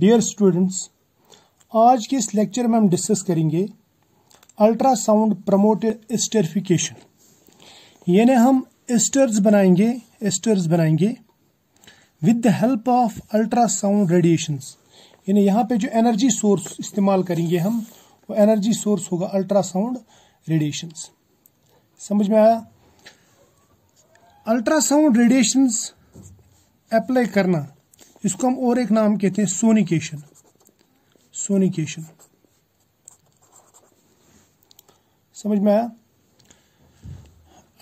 dear students आज के इस लेक्चर में हम डिस्कस करेंगे अल्ट्रासाउंड प्रमोटेड स्टेरिफिकेशन यानी हम एस्टर्स बनाएंगे एस्टर्स बनाएंगे with the help of ultrasound radiations यानी यहाँ पे जो एनर्जी सोर्स इस्तेमाल करेंगे हम वो एनर्जी सोर्स होगा अल्ट्रासाउंड रेडिएशंस समझ में आया अल्ट्रासाउंड रेडिएशंस अप्लाई करना इसको हम और एक नाम कहते हैं सोनिकेशन सोनिकेशन समझ में आया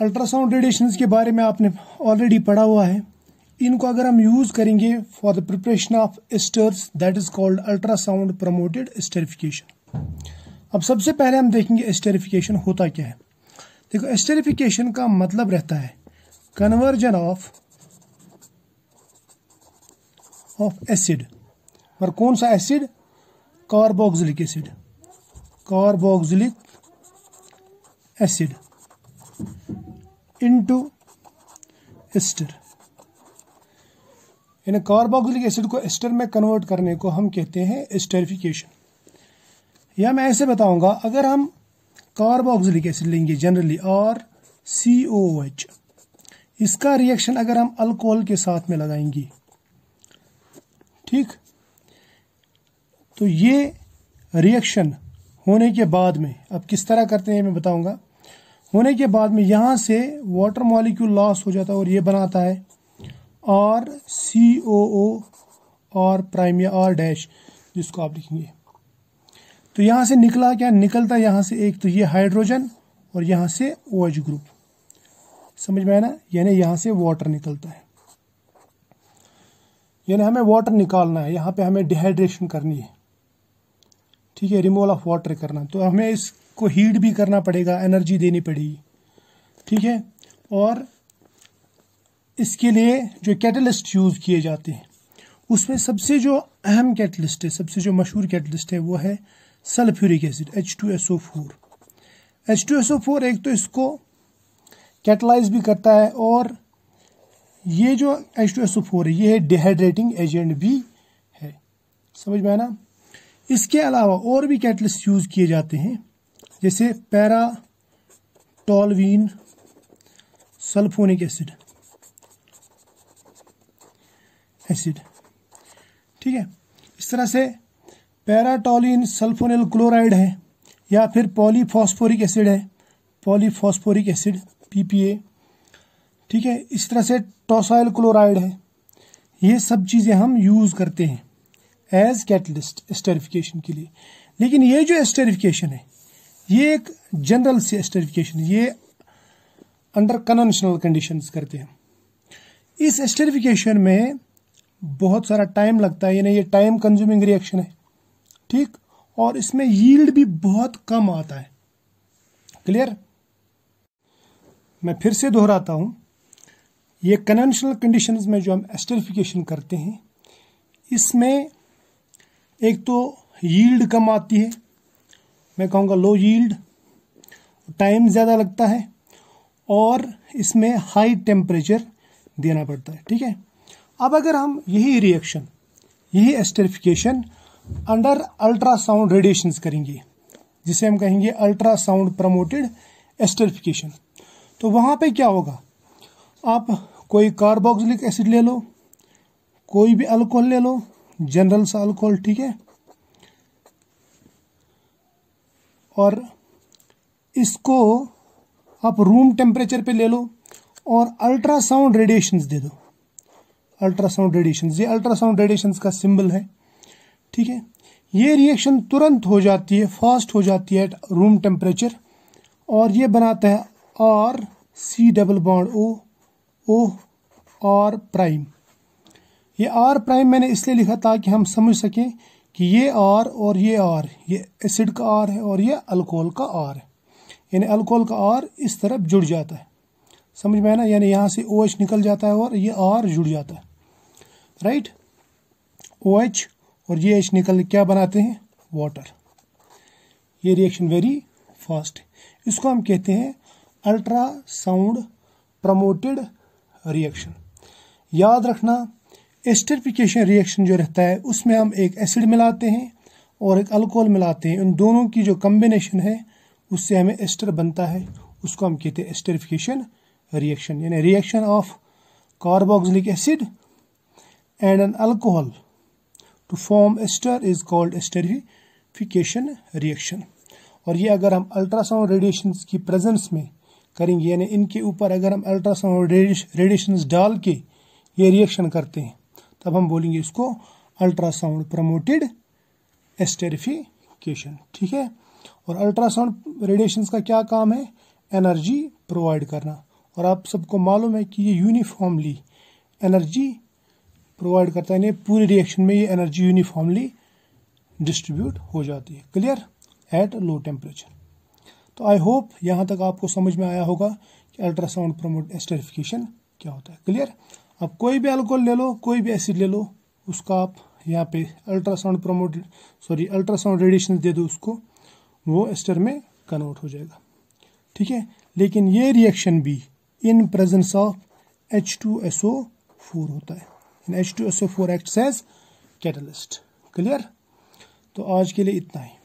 अल्ट्रासाउंड रेडिएशन के बारे में आपने ऑलरेडी पढ़ा हुआ है इनको अगर हम यूज करेंगे for the preparation of esters that is called ultrasound promoted esterification अब सबसे पहले हम देखेंगे स्टेरिफिकेशन होता क्या है देखो स्टेरिफिकेशन का मतलब रहता है कन्वर्जन ऑफ ऑफ एसिड और कौन सा acid carboxylic acid carboxylic acid into ester यानी कार्बोक्सिलिक एसिड को एस्टर में कन्वर्ट करने को हम कहते हैं एस्टरिफिकेशन या मैं ऐसे बताऊंगा अगर हम कार्बोक्सिलिक एसिड लेंगे जनरली और सी ओ एच इसका रिएक्शन अगर हम अल्कोहल के साथ में लगाएंगे ठीक तो ये रिएक्शन होने के बाद में अब किस तरह करते हैं मैं बताऊंगा होने के बाद में यहां से वाटर मॉलिक्यूल लॉस हो जाता है और ये बनाता है R C O O R prime या आर डैश जिसको आप लिखेंगे तो यहां से निकला क्या निकलता यहां से एक तो ये हाइड्रोजन और यहां से ओ OH ग्रुप समझ में आया ना यानी यहां से वाटर निकलता है यानी हमें वाटर निकालना है यहाँ पे हमें डिहाइड्रेशन करनी है ठीक है रिमूवल ऑफ वाटर करना तो हमें इसको हीट भी करना पड़ेगा एनर्जी देनी पड़ेगी ठीक है और इसके लिए जो कैटलिस्ट यूज किए जाते हैं उसमें सबसे जो अहम कैटलिस्ट है सबसे जो मशहूर कैटलिस्ट है वो है sulphuric acid H two S O four H two S O four एक तो इसको कैटलाइज भी करता है और ये जो H two S O four है ये है डिहाइड्रेटिंग एजेंट भी है समझ में आना इसके अलावा और भी कैटलिस्ट यूज किए जाते हैं जैसे para toluene sulphonic acid acid ठीक है इस तरह से पैराटोलिन सल्फोनिल क्लोराइड है या फिर पॉलीफॉस्फोरिक एसिड है पॉलीफॉस्फोरिक एसिड पीपीए ठीक है इस तरह से टोसाइल क्लोराइड है ये सब चीज़ें हम यूज़ करते हैं एज कैटलिस्ट स्टेरिफिकेशन के लिए लेकिन ये जो एस्टेरिफिकेशन है ये एक जनरल सी स्टेरिफिकेशन ये अंडर कन्वेंशनल कंडीशंस करते हैं इस स्टेरिफिकेशन में बहुत सारा टाइम लगता है यानी ये टाइम कंज्यूमिंग रिएक्शन है ठीक और इसमें यील्ड भी बहुत कम आता है क्लियर मैं फिर से दोहराता हूं ये कन्वेंशनल कंडीशंस में जो हम एस्टरफिकेशन करते हैं इसमें एक तो यील्ड कम आती है मैं कहूँगा लो यील्ड टाइम ज़्यादा लगता है और इसमें हाई टेम्परेचर देना पड़ता है ठीक है अब अगर हम यही रिएक्शन यही एस्टरफिकेशन अंडर अल्ट्रासाउंड रेडिएशंस करेंगे जिसे हम कहेंगे अल्ट्रासाउंड प्रमोटेड एस्टरफिकेशन तो वहाँ पे क्या होगा आप कोई कार्बोक्सिलिक एसिड ले लो कोई भी अल्कोहल ले लो जनरल सा अल्कोहल ठीक है और इसको आप रूम टेम्परेचर पे ले लो और अल्ट्रासाउंड रेडिएशंस दे दो अल्ट्रासाउंड रेडिएशंस ये अल्ट्रासाउंड रेडिएशंस का सिंबल है ठीक है ये रिएक्शन तुरंत हो जाती है फास्ट हो जाती है एट रूम टेम्परेचर और ये बनाता है R C double bond O O R prime ये आर प्राइम मैंने इसलिए लिखा ताकि हम समझ सकें कि ये आर और ये आर ये एसिड का आर है और ये अल्कोहल का आर है यानी अल्कोहल का आर इस तरफ जुड़ जाता है समझ में आया ना यानी यहाँ से ओ OH निकल जाता है और ये आर जुड़ जाता है राइट ओ OH और ये एच निकल क्या बनाते हैं वाटर ये रिएक्शन वेरी फास्ट इसको हम कहते हैं अल्ट्रा साउंड प्रमोटेड रिएक्शन याद रखना एस्टरफिकेशन रिएक्शन जो रहता है उसमें हम एक एसिड मिलाते हैं और एक अल्कोहल मिलाते हैं उन दोनों की जो कम्बिनेशन है उससे हमें एस्टर बनता है उसको हम कहते हैं एस्टरफिकेशन रिएक्शन यानी reaction of carboxylic acid and an alcohol to form ester is called esterification reaction और ये अगर हम अल्ट्रासाउंड रेडिएशन की प्रेजेंस में करेंगे यानी इनके ऊपर अगर हम अल्ट्रासाउंड रेडिएशन डाल के ये रिएक्शन करते हैं तब हम बोलेंगे इसको अल्ट्रासाउंड प्रमोटेड एस्टेरिफिकेशन ठीक है और अल्ट्रासाउंड रेडिएशन का क्या काम है एनर्जी प्रोवाइड करना और आप सबको मालूम है कि ये यूनिफॉर्मली एनर्जी प्रोवाइड करता है यानी पूरे रिएक्शन में ये एनर्जी यूनिफॉर्मली डिस्ट्रीब्यूट हो जाती है क्लियर एट लो टेम्परेचर तो आई होप यहाँ तक आपको समझ में आया होगा कि अल्ट्रासाउंड प्रमोट एस्टेरिफिकेशन क्या होता है क्लियर आप कोई भी अल्कोहल ले लो कोई भी एसिड ले लो उसका आप यहाँ पे ultrasound promote sorry ultrasound radiation दे दो उसको वो एस्टर में कन्वर्ट हो जाएगा ठीक है लेकिन ये रिएक्शन भी in presence of H two S O four होता है H two S O four act as catalyst clear तो आज के लिए इतना ही